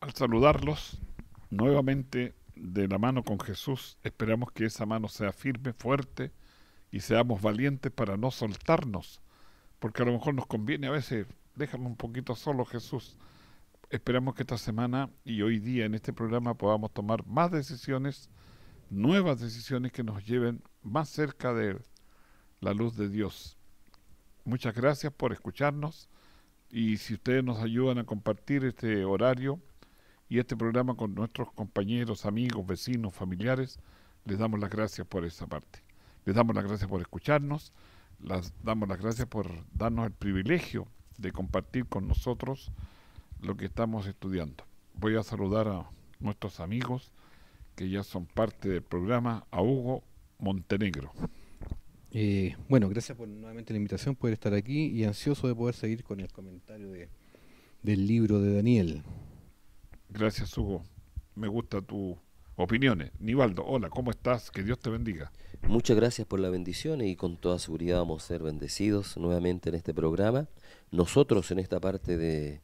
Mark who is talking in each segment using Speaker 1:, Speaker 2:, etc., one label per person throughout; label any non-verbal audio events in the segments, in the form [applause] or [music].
Speaker 1: al saludarlos nuevamente de la mano con Jesús, esperamos que esa mano sea firme, fuerte y seamos valientes para no soltarnos, porque a lo mejor nos conviene a veces déjame un poquito solo Jesús. Esperamos que esta semana y hoy día en este programa podamos tomar más decisiones, nuevas decisiones que nos lleven más cerca de la luz de Dios. Muchas gracias por escucharnos y si ustedes nos ayudan a compartir este horario, y este programa con nuestros compañeros, amigos, vecinos, familiares. Les damos las gracias por esa parte. Les damos las gracias por escucharnos, les damos las gracias por darnos el privilegio de compartir con nosotros lo que estamos estudiando. Voy a saludar a nuestros amigos
Speaker 2: que ya son parte del programa, a Hugo Montenegro. Eh, bueno, gracias por nuevamente la invitación, poder estar aquí y ansioso de poder seguir con el comentario del libro de Daniel. Gracias, Hugo. Me gusta tus
Speaker 1: opiniones. Eh. Nivaldo, hola, ¿cómo estás? Que Dios te bendiga. Muchas gracias por la bendición y con toda
Speaker 3: seguridad vamos a ser bendecidos nuevamente en este programa. Nosotros en esta parte de,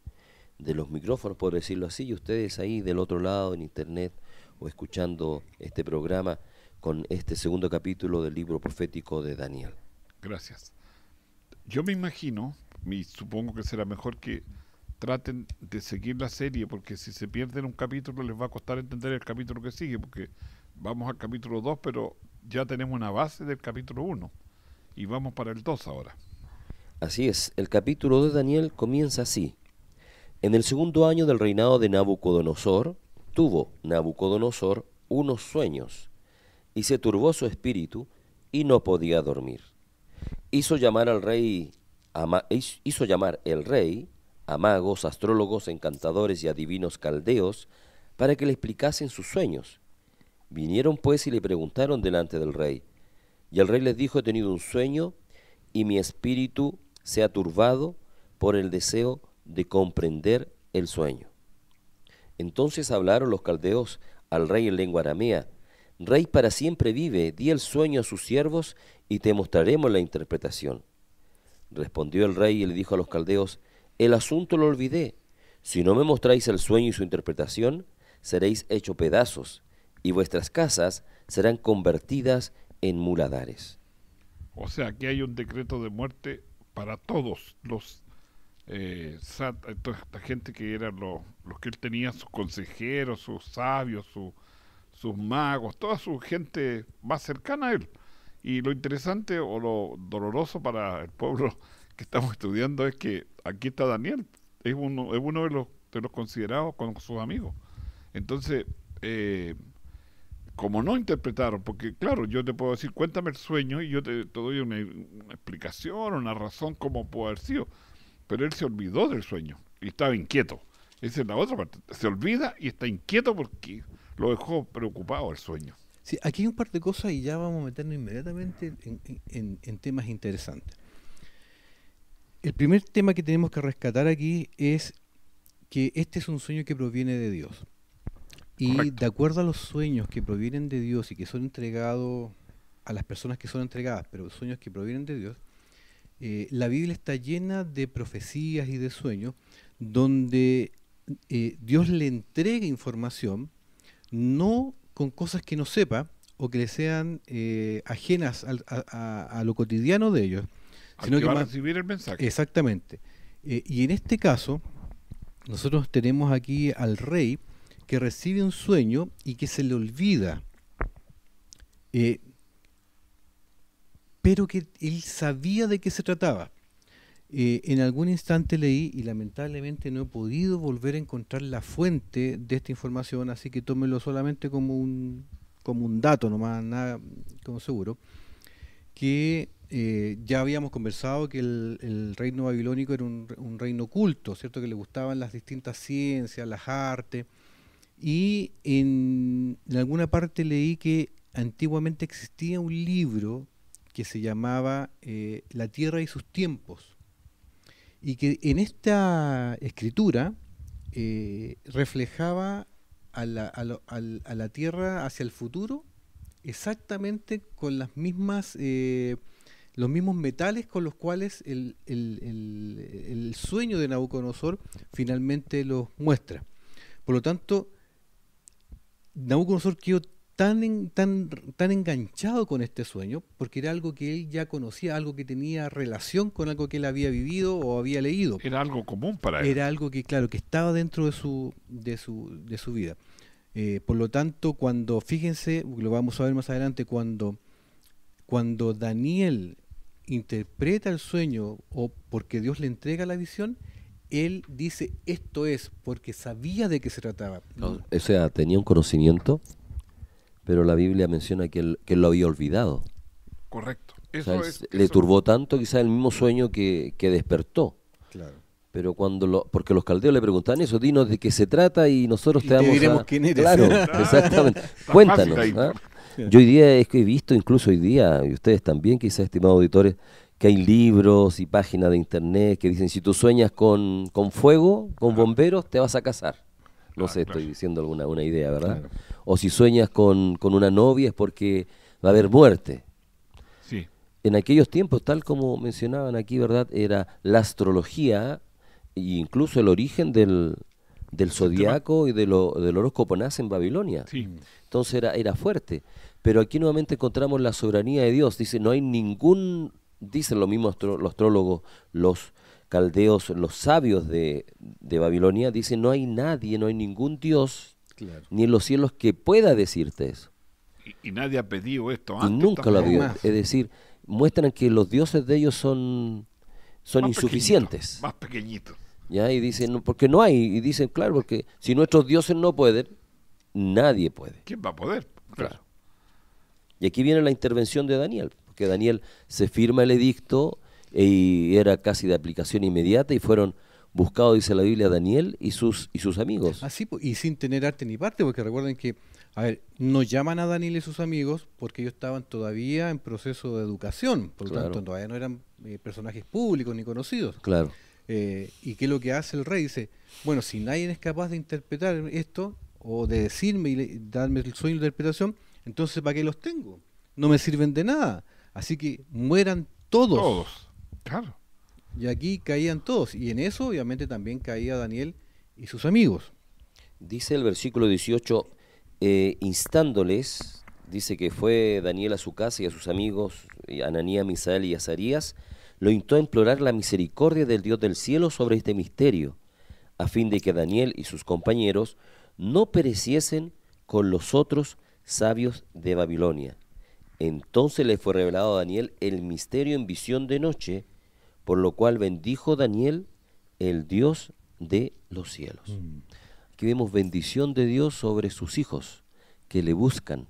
Speaker 3: de los micrófonos, por decirlo así, y ustedes ahí del otro lado en internet o escuchando este programa con este segundo capítulo del libro profético de Daniel.
Speaker 1: Gracias. Yo me imagino, y supongo que será mejor que traten de seguir la serie, porque si se pierden un capítulo les va a costar entender el capítulo que sigue, porque vamos al capítulo 2, pero ya tenemos una base del capítulo 1 y vamos para el 2 ahora.
Speaker 3: Así es, el capítulo 2 de Daniel comienza así. En el segundo año del reinado de Nabucodonosor, tuvo Nabucodonosor unos sueños, y se turbó su espíritu y no podía dormir. Hizo llamar al rey, hizo llamar el rey amagos, astrólogos, encantadores y adivinos caldeos para que le explicasen sus sueños. Vinieron pues y le preguntaron delante del rey. Y el rey les dijo, he tenido un sueño y mi espíritu se ha turbado por el deseo de comprender el sueño. Entonces hablaron los caldeos al rey en lengua aramea, Rey para siempre vive, di el sueño a sus siervos y te mostraremos la interpretación. Respondió el rey y le dijo a los caldeos, el asunto lo olvidé. Si no me mostráis el sueño y su interpretación, seréis hecho pedazos, y vuestras casas serán convertidas en muladares.
Speaker 1: O sea, aquí hay un decreto de muerte para todos los eh, eh, esta gente que eran los, que él tenía, sus consejeros, sus sabios, sus magos, toda su gente más cercana a él. Y lo interesante o lo doloroso para el pueblo que estamos estudiando es que aquí está Daniel, es uno, es uno de, los, de los considerados con sus amigos. Entonces, eh, como no interpretaron, porque claro, yo te puedo decir, cuéntame el sueño y yo te, doy una, explicación, una razón como puede haber sido, pero él se olvidó del sueño y estaba inquieto. Esa es la otra parte, se olvida y está inquieto porque lo dejó preocupado el sueño.
Speaker 2: Sí, aquí hay un par de cosas y ya vamos a meternos inmediatamente en temas interesantes. El primer tema que tenemos que rescatar aquí es que este es un sueño que proviene de Dios. Y de acuerdo a los sueños que provienen de Dios y que son entregados a las personas que son entregadas, pero sueños que provienen de Dios, eh, la Biblia está llena de profecías y de sueños donde eh, Dios le entrega información, no con cosas que no sepa o que le sean eh, ajenas a lo cotidiano de ellos, sino que, va a recibir el mensaje. Exactamente. Eh, y en este caso, nosotros tenemos aquí al rey que recibe un sueño y que se le olvida, eh, pero que él sabía de qué se trataba. Eh, en algún instante leí y lamentablemente no he podido volver a encontrar la fuente de esta información, así que tómelo solamente como un, como un dato, nomás nada como seguro, que eh, ya habíamos conversado que el, reino babilónico era un, reino culto, ¿cierto? Que le gustaban las distintas ciencias, las artes. Y en, alguna parte leí que antiguamente existía un libro que se llamaba eh, La Tierra y sus tiempos. Y que en esta escritura eh, reflejaba a la, Tierra hacia el futuro exactamente con las mismas los mismos metales con los cuales el, el, sueño de Nabucodonosor finalmente los muestra. Por lo tanto, Nabucodonosor quedó tan, tan, tan enganchado con este sueño, porque era algo que él ya conocía, algo que tenía relación con algo que él había vivido o había leído. Era algo común para él. Era algo que, claro, que estaba dentro de su, de su, vida. Eh, por lo tanto, cuando, fíjense, lo vamos a ver más adelante, cuando, cuando Daniel interpreta el sueño o porque Dios le entrega la visión, él dice esto es porque sabía de qué se trataba.
Speaker 3: O sea, tenía un conocimiento, pero la Biblia menciona que él, que lo había olvidado.
Speaker 2: Correcto. Eso
Speaker 3: le turbó tanto quizás el mismo sueño que, que despertó. Claro pero cuando lo, porque los caldeos le preguntan eso, dinos de qué se trata y nosotros te damos diremos quién eres. Claro, [laughs] exactamente. Cuéntanos. Yo hoy día es que he visto, incluso hoy día, y ustedes también quizás, estimados auditores, que hay libros y páginas de internet que dicen, si tú sueñas con, fuego, con bomberos, te vas a casar. No ah, sé, estoy diciendo alguna una idea, ¿verdad? O si sueñas con, con una novia es porque va a haber muerte. Sí. En aquellos tiempos, tal como mencionaban aquí, ¿verdad? Era la astrología e incluso el origen del, del zodiaco y del horóscopo nace en Babilonia. Sí. Entonces era, era fuerte. Pero aquí nuevamente encontramos la soberanía de Dios. Dice, no hay ningún, dicen lo mismo los astrólogos, los caldeos, los sabios de, de, Babilonia, dicen, no hay nadie, no hay ningún Dios, ni en los cielos que pueda decirte eso.
Speaker 1: Y, nadie ha pedido esto antes. Y nunca lo ha pedido.
Speaker 3: Es decir, muestran que los dioses de ellos son,
Speaker 1: son insuficientes. más pequeñitos.
Speaker 3: Y dicen, porque no hay. Y dicen, claro, porque si nuestros dioses no pueden, nadie puede. ¿Quién va a poder? Claro. Y aquí viene la intervención de Daniel, porque Daniel se firma el edicto y era casi de aplicación inmediata y fueron buscados, dice la Biblia, Daniel y sus, y sus amigos.
Speaker 2: Así, pues, y sin tener arte ni parte, porque recuerden que, a ver, no llaman a Daniel y sus amigos porque ellos estaban todavía en proceso de educación, por lo tanto todavía no eran eh, personajes públicos ni conocidos. Claro. Eh, ¿Y qué es lo que hace el rey? Dice, bueno, si nadie es capaz de interpretar esto, o de decirme y darme el sueño de interpretación, entonces ¿para qué los tengo? No me sirven de nada. Así que mueran todos. Todos, claro. Y aquí caían todos. Y en eso obviamente también caía Daniel y sus amigos.
Speaker 3: Dice el versículo 18, eh, instándoles, dice que fue Daniel a su casa y a sus amigos, Ananía, Misael y Azarías, lo a implorar la misericordia del Dios del cielo sobre este misterio, a fin de que Daniel y sus compañeros no pereciesen con los otros sabios de Babilonia. Entonces le fue revelado a Daniel el misterio en visión de noche, por lo cual bendijo Daniel el Dios de los cielos. Mm. Aquí vemos bendición de Dios sobre sus hijos, que le buscan,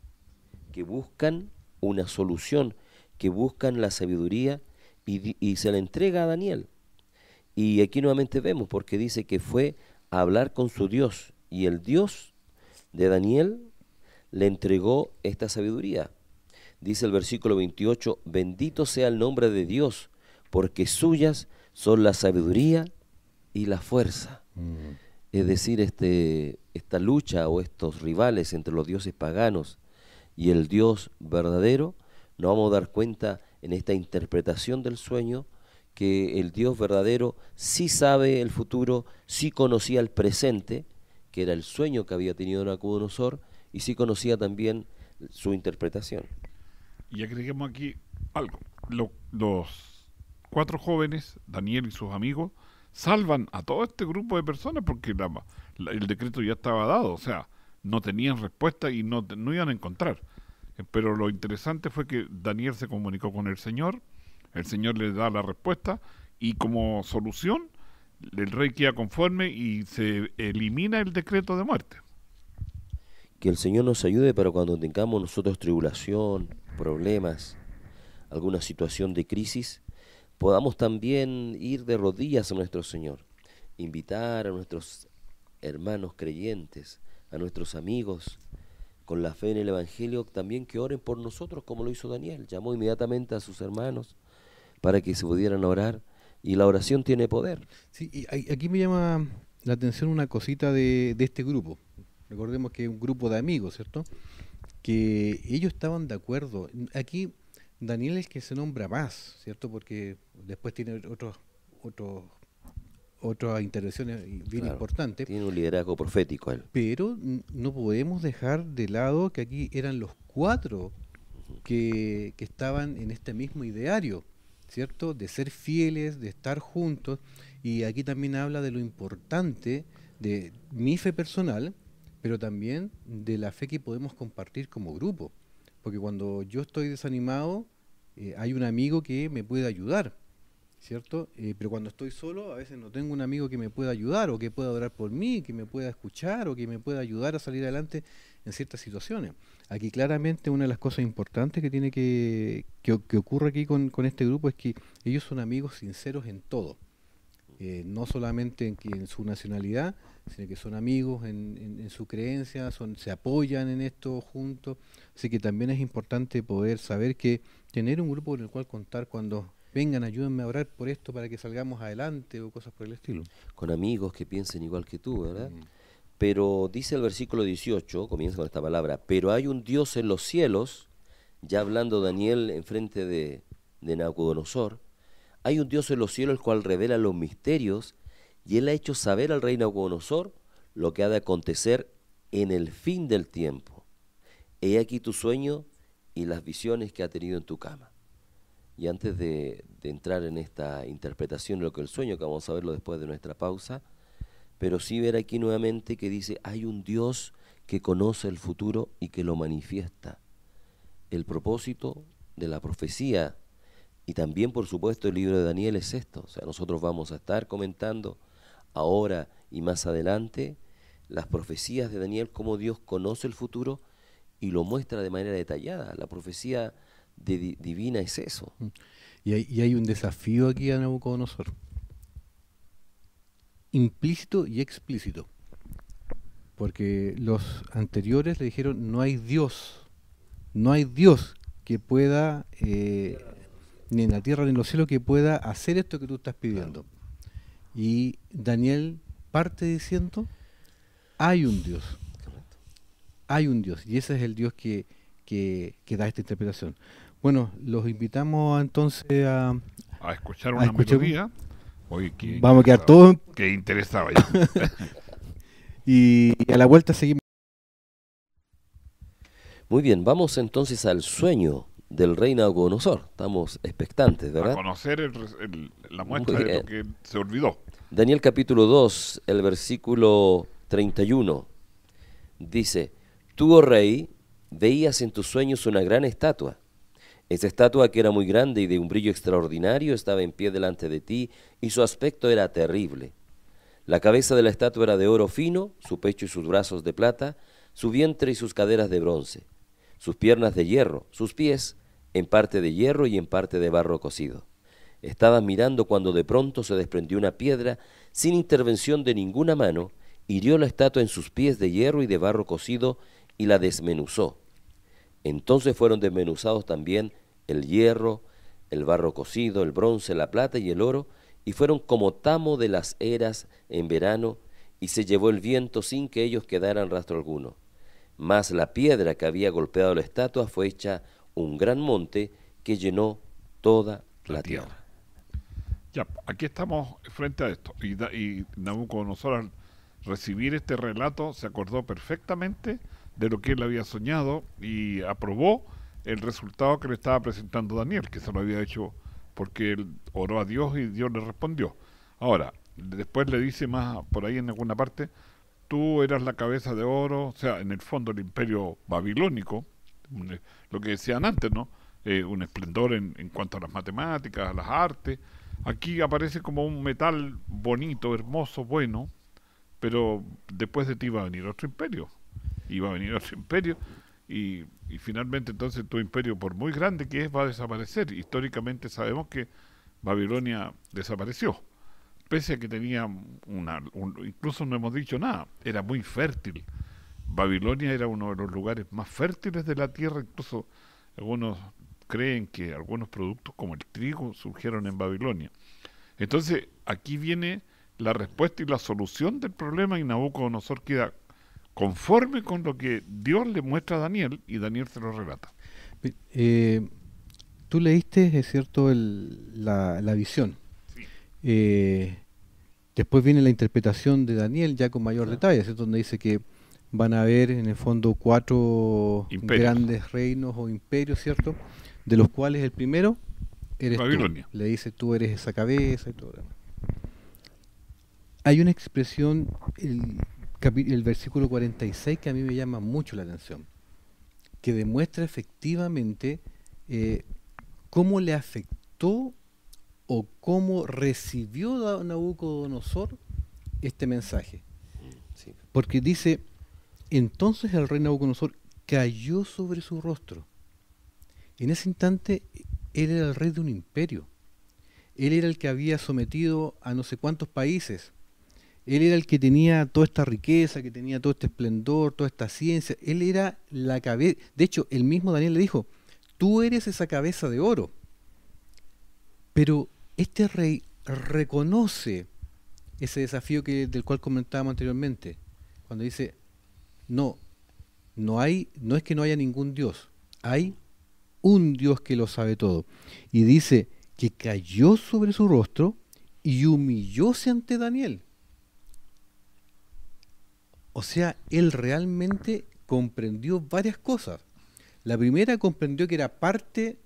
Speaker 3: que buscan una solución, que buscan la sabiduría y, y se la entrega a Daniel. Y aquí nuevamente vemos, porque dice que fue a hablar con su Dios y el Dios de Daniel le entregó esta sabiduría. Dice el versículo 28, bendito sea el nombre de Dios, porque suyas son la sabiduría y la fuerza. Mm. Es decir, este, esta lucha o estos rivales entre los dioses paganos y el Dios verdadero, nos vamos a dar cuenta en esta interpretación del sueño que el Dios verdadero sí sabe el futuro, sí conocía el presente, que era el sueño que había tenido Nabucodonosor, y sí conocía también
Speaker 1: su interpretación. Y agreguemos aquí algo. los cuatro jóvenes, Daniel y sus amigos, salvan a todo este grupo de personas porque el decreto ya estaba dado, o sea, no tenían respuesta y no, no iban a encontrar. Eh, pero lo interesante fue que Daniel se comunicó con el Señor, el Señor le da la respuesta y como solución el rey queda conforme y se elimina el decreto de muerte.
Speaker 3: Que el Señor nos ayude para cuando tengamos nosotros tribulación, problemas, alguna situación de crisis, podamos también ir de rodillas a nuestro Señor, invitar a nuestros hermanos creyentes, a nuestros amigos, con la fe en el Evangelio, también que oren por nosotros, como lo hizo Daniel. Llamó inmediatamente a sus hermanos para que se pudieran orar y la oración tiene poder.
Speaker 2: Sí, aquí me llama la atención una cosita de, este grupo. Recordemos que es un grupo de amigos, ¿cierto? Que ellos estaban de acuerdo. Aquí Daniel es que se nombra más, ¿cierto? Porque después tiene otros otros otras intervenciones bien importantes. Tiene un liderazgo profético él. Pero no podemos dejar de lado que aquí eran los cuatro que, que estaban en este mismo ideario. ¿cierto? De ser fieles, de estar juntos. Y aquí también habla de lo importante de mi fe personal, pero también de la fe que podemos compartir como grupo. Porque cuando yo estoy desanimado, eh, hay un amigo que me puede ayudar, ¿cierto? Eh, pero cuando estoy solo, a veces no tengo un amigo que me pueda ayudar o que pueda orar por mí, que me pueda escuchar o que me pueda ayudar a salir adelante en ciertas situaciones. Aquí claramente una de las cosas importantes que tiene que, que, ocurre aquí con, este grupo es que ellos son amigos sinceros en todo. Eh, no solamente en, en, su nacionalidad, sino que son amigos en, su creencia, son, se apoyan en esto juntos. Así que también es importante poder saber que tener un grupo con el cual contar cuando vengan, ayúdenme a orar por esto para que salgamos adelante o cosas por el estilo.
Speaker 3: Con amigos que piensen igual que tú, ¿verdad? Mm. Pero dice el versículo 18, comienza con esta palabra, pero hay un Dios en los cielos, ya hablando Daniel en de, de Nabucodonosor, hay un Dios en los cielos el cual revela los misterios y él ha hecho saber al rey Nabucodonosor lo que ha de acontecer en el fin del tiempo. He aquí tu sueño y las visiones que ha tenido en tu cama. Y antes de, entrar en esta interpretación de lo que el sueño, que vamos a verlo después de nuestra pausa, pero sí ver aquí nuevamente que dice, hay un Dios que conoce el futuro y que lo manifiesta. El propósito de la profecía y también, por supuesto, el libro de Daniel es esto. O sea, nosotros vamos a estar comentando ahora y más adelante las profecías de Daniel, cómo Dios conoce el futuro y lo muestra de manera detallada. La profecía de divina es eso. Mm. Y hay, y hay
Speaker 2: un desafío aquí a Nabucodonosor implícito y explícito. Porque los anteriores le dijeron, no hay Dios, no hay Dios que pueda, eh, ni en la tierra ni en los cielos, que pueda hacer esto que tú estás pidiendo. Y Daniel parte diciendo, hay un Dios. Hay un Dios. Y ese es el Dios que, que, da esta interpretación. Bueno, los invitamos entonces a... escuchar una melodía
Speaker 1: Vamos a quedar todos. que interesaba
Speaker 2: [laughs] y, a la vuelta seguimos.
Speaker 3: Muy bien, vamos entonces al sueño del rey Nabucodonosor. Estamos expectantes, ¿verdad? A
Speaker 1: conocer la muestra de lo que
Speaker 3: se olvidó. Daniel capítulo 2, el versículo 31, dice, Tú, oh rey, veías en tus sueños una gran estatua esa estatua, que era muy grande y de un brillo extraordinario, estaba en pie delante de ti, y su aspecto era terrible. La cabeza de la estatua era de oro fino, su pecho y sus brazos de plata, su vientre y sus caderas de bronce, sus piernas de hierro, sus pies, en parte de hierro y en parte de barro cocido. Estabas mirando cuando de pronto se desprendió una piedra, sin intervención de ninguna mano, hirió la estatua en sus pies de hierro y de barro cocido y la desmenuzó. Entonces fueron desmenuzados también el hierro, el barro cocido, el bronce, la plata y el oro, y fueron como tamo de las eras en verano, y se llevó el viento sin que ellos quedaran rastro alguno. Mas la piedra que había golpeado la estatua fue hecha un gran monte que llenó toda la, tierra.
Speaker 1: Ya, aquí estamos frente a esto. Y, y Nabucodonosor al recibir este relato se acordó perfectamente de lo que él había soñado y aprobó el resultado que le estaba presentando Daniel, que se lo había hecho porque él oró a Dios y Dios le respondió. Ahora, después le dice más por ahí en alguna parte, tú eras la cabeza de oro, o sea, en el fondo el imperio babilónico, eh, lo que decían antes, ¿no? Eh, un esplendor en, en, cuanto a las matemáticas, a las artes. Aquí aparece como un metal bonito, hermoso, bueno, pero después de ti va a venir otro imperio iba a venir otro imperio y, finalmente entonces tu imperio, por muy grande que es, va a desaparecer. Históricamente sabemos que Babilonia desapareció, pese a que tenía una, incluso no hemos dicho nada, era muy fértil. Babilonia era uno de los lugares más fértiles de la tierra, incluso algunos creen que algunos productos como el trigo surgieron en Babilonia. Entonces, aquí viene la respuesta y la solución del problema y Nabucodonosor queda conforme con lo que Dios le muestra a Daniel y Daniel se lo relata.
Speaker 2: Eh, tú leíste, es cierto, la, visión. Eh, después viene la interpretación de Daniel ya con mayor detalle, es donde dice que van a haber en el fondo cuatro grandes reinos o imperios, ¿cierto? De los cuales el primero eres Le dice tú eres esa cabeza y todo. Hay una expresión, el, el versículo 46 que a mí me llama mucho la atención, que demuestra efectivamente eh, cómo le afectó o cómo recibió Nabucodonosor este mensaje. Porque dice, entonces el rey Nabucodonosor cayó sobre su rostro. En ese instante él era el rey de un imperio. Él era el que había sometido a no sé cuántos países. Él era el que tenía toda esta riqueza, que tenía todo este esplendor, toda esta ciencia. Él era la cabeza. De hecho, el mismo Daniel le dijo, tú eres esa cabeza de oro. Pero este rey reconoce ese desafío que, del cual comentábamos anteriormente, cuando dice, no, no, hay, no es que no haya ningún Dios, hay un Dios que lo sabe todo. Y dice que cayó sobre su rostro y humillóse ante Daniel. O sea, él realmente comprendió varias cosas. La primera comprendió que era parte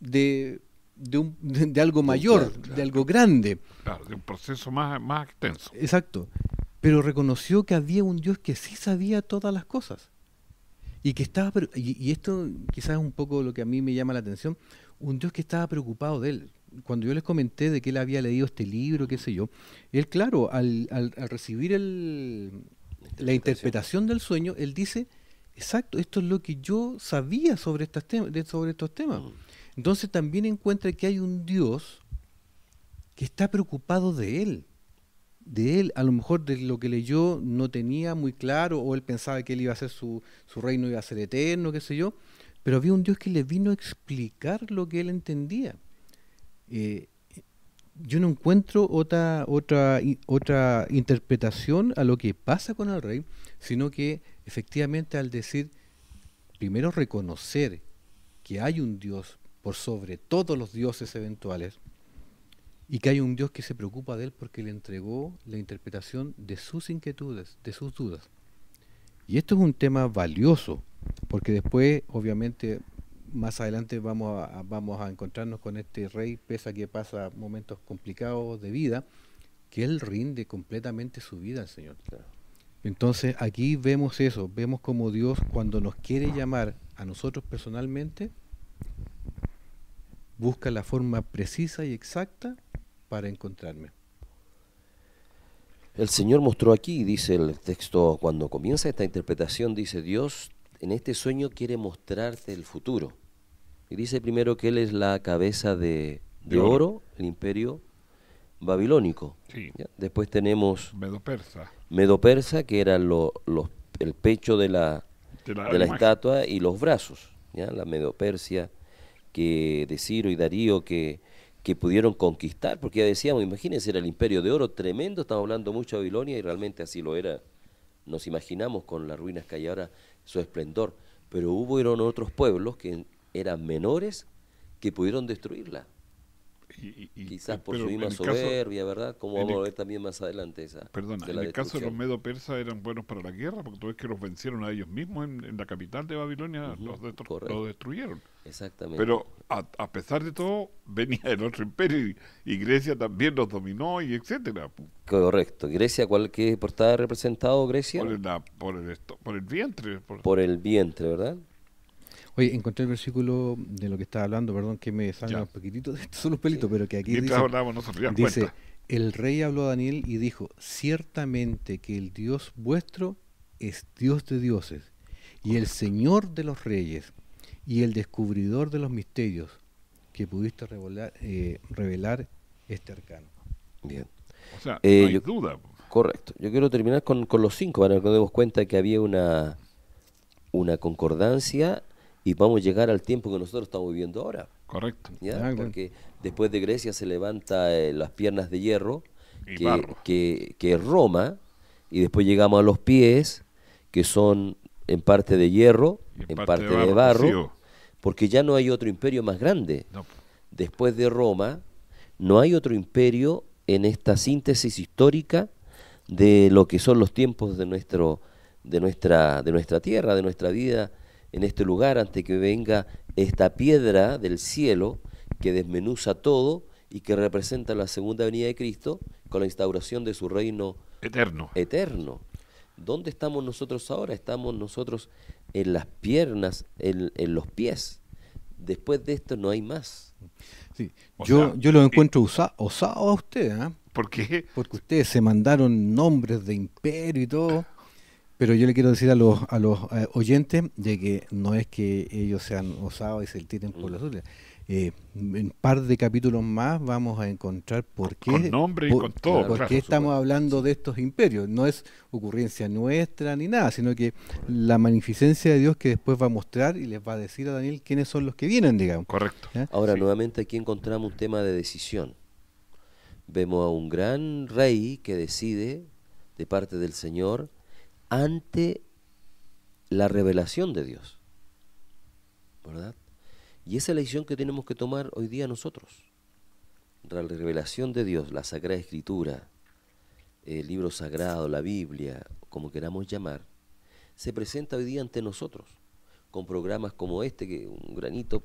Speaker 2: de, de, algo mayor, de algo grande.
Speaker 1: Claro, de un proceso más, más extenso. Exacto.
Speaker 2: Pero reconoció que había un Dios que sí sabía todas las cosas. Y que estaba, y, esto quizás es un poco lo que a mí me llama la atención, un Dios que estaba preocupado de él. Cuando yo les comenté de que él había leído este libro, qué sé yo, él, claro, al recibir el, la interpretación del sueño, él dice, exacto, esto es lo que yo sabía sobre, estas sobre estos temas. Mm. Entonces también encuentra que hay un Dios que está preocupado de él. De él, a lo mejor de lo que leyó no tenía muy claro, o él pensaba que él iba a ser su, reino, iba a ser eterno, qué sé yo, pero había un Dios que le vino a explicar lo que él entendía. Eh, yo no encuentro otra, otra, otra interpretación a lo que pasa con el rey, sino que efectivamente al decir, primero reconocer que hay un Dios por sobre todos los dioses eventuales y que hay un Dios que se preocupa de él porque le entregó la interpretación de sus inquietudes, de sus dudas. Y esto es un tema valioso, porque después obviamente más adelante vamos a, encontrarnos con este rey, pese a que pasa momentos complicados de vida, que él rinde completamente su vida al Señor. Entonces aquí vemos eso, vemos como Dios cuando nos quiere llamar a nosotros personalmente, busca la forma precisa y exacta para encontrarme.
Speaker 3: El Señor mostró aquí, dice el texto, cuando comienza esta interpretación, dice Dios, en este sueño quiere mostrarte el futuro. Y dice primero que él es la cabeza de, oro. el imperio babilónico. Después tenemos
Speaker 1: Medo-Persa,
Speaker 3: Medo -persa, que era el pecho de la, de la, estatua y los brazos. ¿ya? La Medopersia que de Ciro y Darío que, que pudieron conquistar, porque ya decíamos, imagínense, era el imperio de oro tremendo, estamos hablando mucho de Babilonia y realmente así lo era. Nos imaginamos con las ruinas que hay ahora, su esplendor, pero hubo otros pueblos que eran menores que pudieron destruirla. Y, Quizás eh, por su misma soberbia, ¿verdad? Como vamos a ver también más adelante esa. Perdona, en el caso de los
Speaker 1: medo-persas eran buenos para la guerra, porque tú ves que los vencieron a ellos mismos en, la capital de Babilonia, los, destruyeron. Exactamente. Pero a, pesar de todo, venía el otro imperio y, Grecia también los dominó y etcétera.
Speaker 3: Correcto. ¿Grecia cuál que por estar representado Grecia? Por el, vientre. Por, por el vientre, ¿verdad?
Speaker 2: Oye, encontré el versículo de lo que estaba hablando, perdón que me salga un poquitito de estos son los pelitos, pero que aquí dice, el rey habló a Daniel y dijo, ciertamente que el Dios vuestro es Dios de dioses y el Señor de los reyes y el descubridor de los misterios que pudiste revelar, eh, este arcano. Bien. O sea, eh,
Speaker 3: no hay duda. Correcto. Yo quiero terminar con, los cinco para que nos demos cuenta que había una, una concordancia y vamos a llegar al tiempo que nosotros estamos viviendo ahora. Correcto. Porque después de Grecia se levanta eh, las piernas de hierro, que, que, Roma, y después llegamos a los pies, que son en parte de hierro, en, parte, de barro, porque ya no hay otro imperio más grande. Después de Roma, no hay otro imperio en esta síntesis histórica de lo que son los tiempos de nuestro de nuestra de nuestra tierra, de nuestra vida en este lugar antes que venga esta piedra del cielo que desmenuza todo y que representa la segunda venida de Cristo con la instauración de su reino eterno. eterno. ¿Dónde estamos nosotros ahora? Estamos nosotros en las piernas,
Speaker 2: en, los
Speaker 3: pies. Después de esto no hay más.
Speaker 2: Yo, yo lo encuentro osado a usted. ¿ah? Porque ustedes se mandaron nombres de imperio y todo. Pero yo le quiero decir a los, a los eh, oyentes de que no es que ellos sean osados y se tiren por mm. las suya. En eh, en par de capítulos más vamos a encontrar por qué, nombre todo, por estamos hablando de estos imperios. No es ocurrencia nuestra ni nada, sino que la magnificencia de Dios que después va a mostrar y les va a decir a Daniel quiénes son los que vienen, digamos.
Speaker 3: Correcto. Ahora, nuevamente aquí encontramos un tema de decisión. Vemos a un gran rey que decide de parte del Señor ante la revelación de Dios. ¿Verdad? Y esa es la decisión que tenemos que tomar hoy día nosotros. La revelación de Dios, la Sagrada Escritura, el libro sagrado, la Biblia, como queramos llamar, se presenta hoy día ante nosotros, con programas como este, que un granito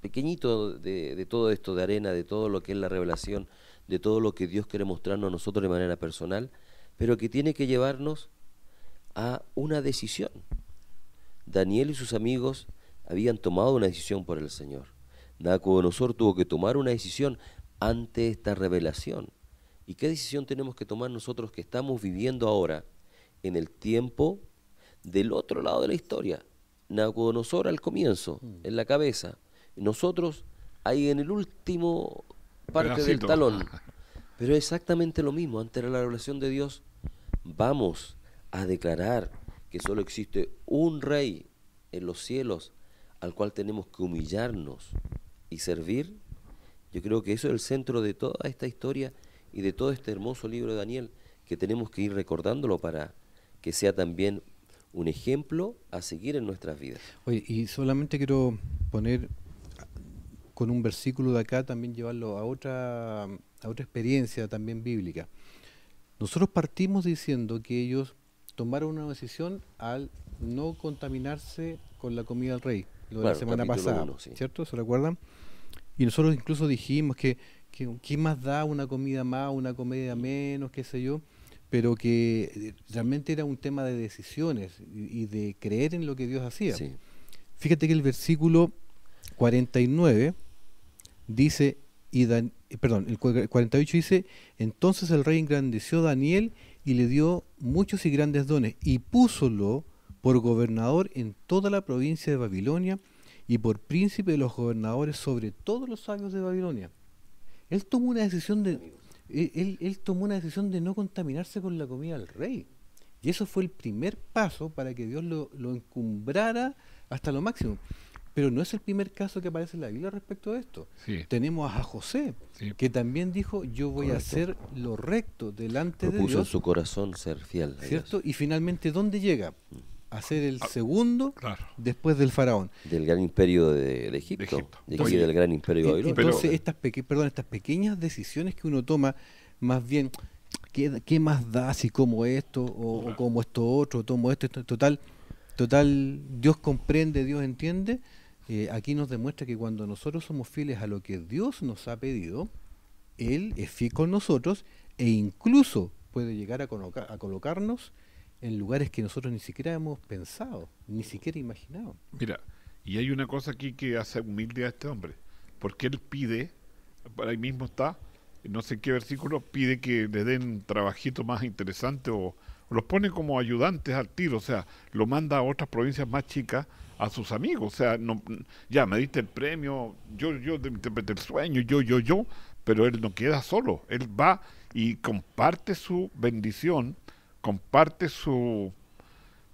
Speaker 3: pequeñito de, de, todo esto, de arena, de todo lo que es la revelación, de todo lo que Dios quiere mostrarnos a nosotros de manera personal, pero que tiene que llevarnos a una decisión. Daniel y sus amigos habían tomado una decisión por el Señor. Nabucodonosor tuvo que tomar una decisión ante esta revelación. ¿Y qué decisión tenemos que tomar nosotros que estamos viviendo ahora en el tiempo del otro lado de la historia? Nabucodonosor al comienzo, mm. en la cabeza. Nosotros ahí en el último parte del talón. [laughs] Pero exactamente lo mismo, ante la revelación de Dios, vamos a declarar que solo existe un rey en los cielos al cual tenemos que humillarnos y servir, yo creo que eso es el centro de toda esta historia y de todo este hermoso libro de Daniel, que tenemos que ir recordándolo para que sea también un ejemplo a seguir en nuestras vidas.
Speaker 2: Oye, y solamente quiero poner con un versículo de acá también llevarlo a otra a otra experiencia también bíblica. Nosotros partimos diciendo que ellos tomaron una decisión al no contaminarse con la comida del rey, lo de la semana pasada, ¿cierto? ¿Se recuerdan? Y nosotros incluso dijimos que, que ¿qué más da una comida más, una comida menos, qué sé yo? Pero que eh, realmente era un tema de decisiones y, de creer en lo que Dios hacía. Fíjate que el versículo 49 dice, y Dan, eh, perdón, el 48 dice, entonces el rey engrandeció a Daniel y y le dio muchos y grandes dones y púsolo por gobernador en toda la provincia de Babilonia y por príncipe de los gobernadores sobre todos los sabios de Babilonia. Él tomó una decisión de él, él tomó una decisión de no contaminarse con la comida del rey. Y eso fue el primer paso para que Dios lo, lo encumbrara hasta lo máximo. Pero no es el primer caso que aparece en la Biblia respecto a esto. Tenemos a José, que también dijo, yo voy a hacer lo recto delante de Dios. su corazón ser fiel. ¿Cierto? Y finalmente, ¿dónde llega? Mm. A ser el ah, segundo después del faraón.
Speaker 3: Del gran imperio de, Egipto. De del gran imperio de eh, Entonces,
Speaker 2: estas, perdón, estas pequeñas decisiones que uno toma, más bien, ¿qué, más da si como esto o, como esto otro, tomo esto, esto, total... Total, Dios comprende, Dios entiende, eh, aquí nos demuestra que cuando nosotros somos fieles a lo que Dios nos ha pedido, Él es fiel con nosotros e incluso puede llegar a, a colocarnos en lugares que nosotros ni siquiera hemos pensado, ni siquiera imaginado.
Speaker 1: Mira, y hay una cosa aquí que hace humilde a este hombre, porque él pide, para ahí mismo está, no sé qué versículo, pide que le den un trabajito más interesante o los pone como ayudantes al tiro, o sea, lo manda a otras provincias más chicas a sus amigos. O sea, ya me diste el premio, yo, yo de el sueño, yo, yo, yo, pero él no queda solo. Él va y comparte su bendición, comparte su,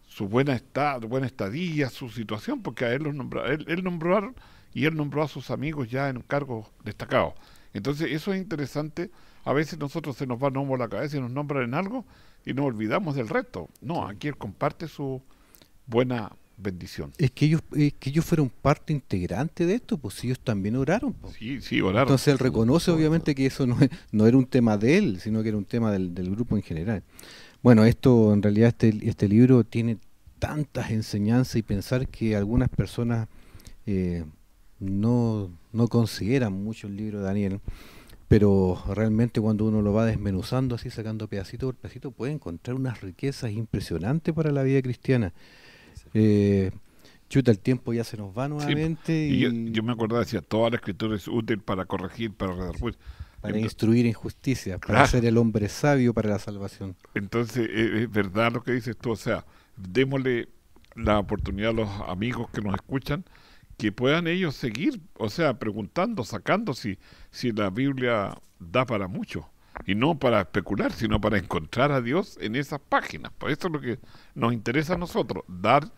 Speaker 1: su buena, buena estadía, su situación, porque a él, los nombra, él, nombró a, y él nombró a sus amigos ya en un cargo destacado. Entonces, eso es interesante. A veces nosotros se nos va el nombre la cabeza y nos nombran en algo y nos olvidamos del resto. No, aquí él comparte su buena bendición.
Speaker 2: Es que ellos, que ellos fueron parte integrante de esto, pues ellos también oraron. Pues.
Speaker 1: Sí, sí, oraron.
Speaker 2: Entonces él reconoce obviamente que eso no, no era un tema de él, sino que era un tema del, grupo en general. Bueno, esto en realidad este, este libro tiene tantas enseñanzas y pensar que algunas personas eh, no, no consideran mucho el libro de Daniel, pero realmente cuando uno lo va desmenuzando así, sacando pedacito por pedacito, puede encontrar unas riquezas impresionantes para la vida cristiana. Eh, chuta, el tiempo ya se nos va nuevamente. y
Speaker 1: yo, me acordaba, decía, toda la escritura es útil para corregir, para redarguir.
Speaker 2: Para instruir instruir justicia, para ser el hombre sabio para la salvación.
Speaker 1: Entonces, eh, es verdad lo que dices tú, o sea, démosle la oportunidad a los amigos que nos escuchan que puedan ellos seguir, o sea, preguntando, sacando si, si la Biblia da para mucho. Y no para especular, sino para encontrar a Dios en esas páginas. Por eso es lo que nos interesa a nosotros, dar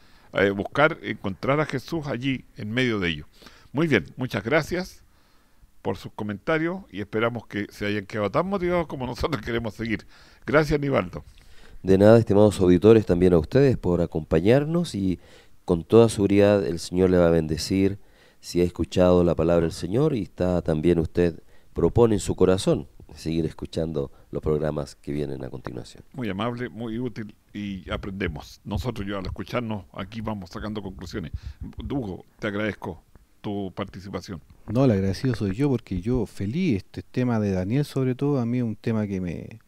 Speaker 1: buscar encontrar a Jesús allí en medio de ellos. Muy bien, muchas gracias por sus comentarios y esperamos que se hayan quedado tan motivados como nosotros [laughs] queremos seguir. Gracias, Nivaldo.
Speaker 3: De nada, estimados auditores, también a ustedes por acompañarnos y con toda seguridad el Señor le va a bendecir si ha escuchado la palabra del Señor y está también usted propone en su corazón seguir escuchando los programas que vienen a continuación.
Speaker 1: Muy amable, muy útil y aprendemos. Nosotros yo al escucharnos aquí vamos sacando conclusiones. Hugo, te agradezco tu participación.
Speaker 2: No, el agradecido soy yo porque yo feliz, este tema de Daniel sobre todo, a mí es un tema que me,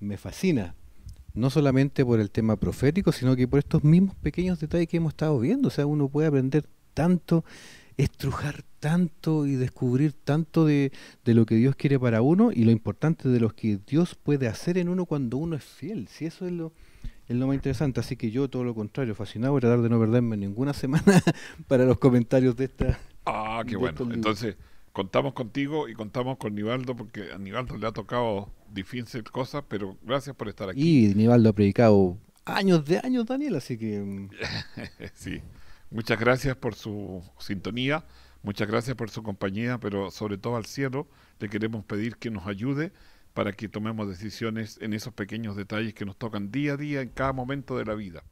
Speaker 2: me fascina, no solamente por el tema profético, sino que por estos mismos pequeños detalles que hemos estado viendo. O sea, uno puede aprender tanto, estrujar tanto y descubrir tanto de, lo que Dios quiere para uno y lo importante de lo que Dios puede hacer en uno cuando uno es fiel. Si eso es lo, es lo más interesante. Así que yo, todo lo contrario, fascinado, voy a tratar de no perderme ninguna [laughs] semana para los comentarios de esta.
Speaker 1: Ah, qué bueno. Entonces, contamos contigo y contamos con Nivaldo, porque a Nivaldo le ha tocado difícil cosas, pero gracias por estar aquí.
Speaker 2: Y Nivaldo ha predicado años de años, Daniel, así que. Mm.
Speaker 1: [laughs] sí. Muchas gracias por su sintonía. Muchas gracias por su compañía, pero sobre todo al cielo le queremos pedir que nos ayude para que tomemos decisiones en esos pequeños detalles que nos tocan día a día en cada momento de la vida.